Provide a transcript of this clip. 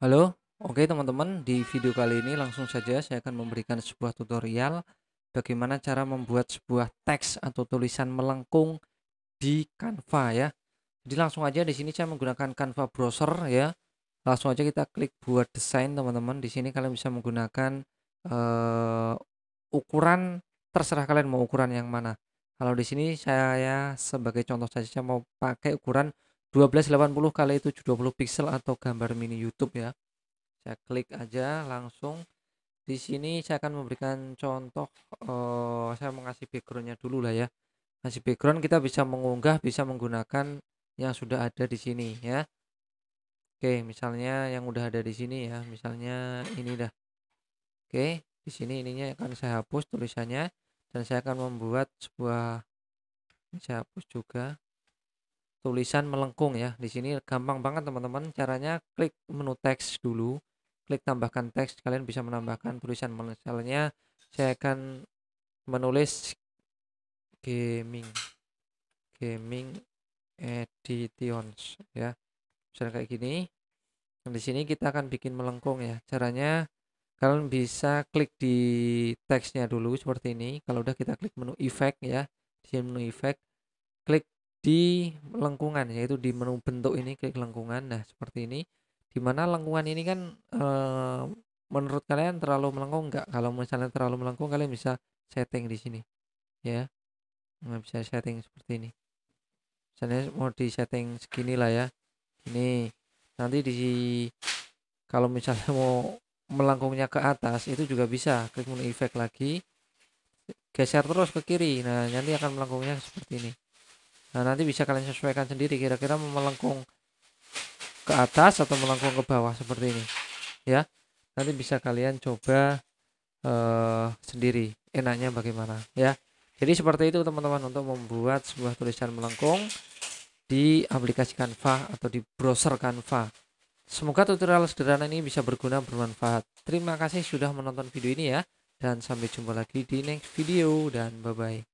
Halo, oke teman-teman, di video kali ini langsung saja saya akan memberikan sebuah tutorial bagaimana cara membuat sebuah teks atau tulisan melengkung di Canva ya. Jadi langsung aja di sini saya menggunakan Canva browser ya. Langsung aja kita klik buat desain teman-teman. Di sini kalian bisa menggunakan uh, ukuran terserah kalian mau ukuran yang mana. Kalau di sini saya sebagai contoh saja saya mau pakai ukuran 1280 kali 720 pixel atau gambar mini YouTube ya. Saya klik aja langsung di sini saya akan memberikan contoh uh, saya mengasih backgroundnya dulu lah ya ngasih background kita bisa mengunggah bisa menggunakan yang sudah ada di sini ya oke misalnya yang udah ada di sini ya misalnya ini dah oke di sini ininya akan saya hapus tulisannya dan saya akan membuat sebuah saya hapus juga tulisan melengkung ya. Di sini gampang banget teman-teman. Caranya klik menu teks dulu, klik tambahkan teks. Kalian bisa menambahkan tulisan misalnya saya akan menulis gaming gaming editions ya. Misalnya kayak gini. Nah, di sini kita akan bikin melengkung ya. Caranya kalian bisa klik di teksnya dulu seperti ini. Kalau udah kita klik menu effect ya. Di sini menu effect klik di lengkungan, yaitu di menu bentuk ini klik lengkungan. Nah, seperti ini. dimana lengkungan ini kan eh, menurut kalian terlalu melengkung enggak Kalau misalnya terlalu melengkung kalian bisa setting di sini. Ya. Nah, bisa setting seperti ini. Misalnya mau di setting segini lah ya. Ini nanti di kalau misalnya mau melengkungnya ke atas itu juga bisa klik menu effect lagi geser terus ke kiri nah nanti akan melengkungnya seperti ini Nah, nanti bisa kalian sesuaikan sendiri kira-kira melengkung ke atas atau melengkung ke bawah seperti ini. Ya. Nanti bisa kalian coba eh, sendiri enaknya bagaimana, ya. Jadi seperti itu teman-teman untuk membuat sebuah tulisan melengkung di aplikasi Canva atau di browser Canva. Semoga tutorial sederhana ini bisa berguna bermanfaat. Terima kasih sudah menonton video ini ya dan sampai jumpa lagi di next video dan bye-bye.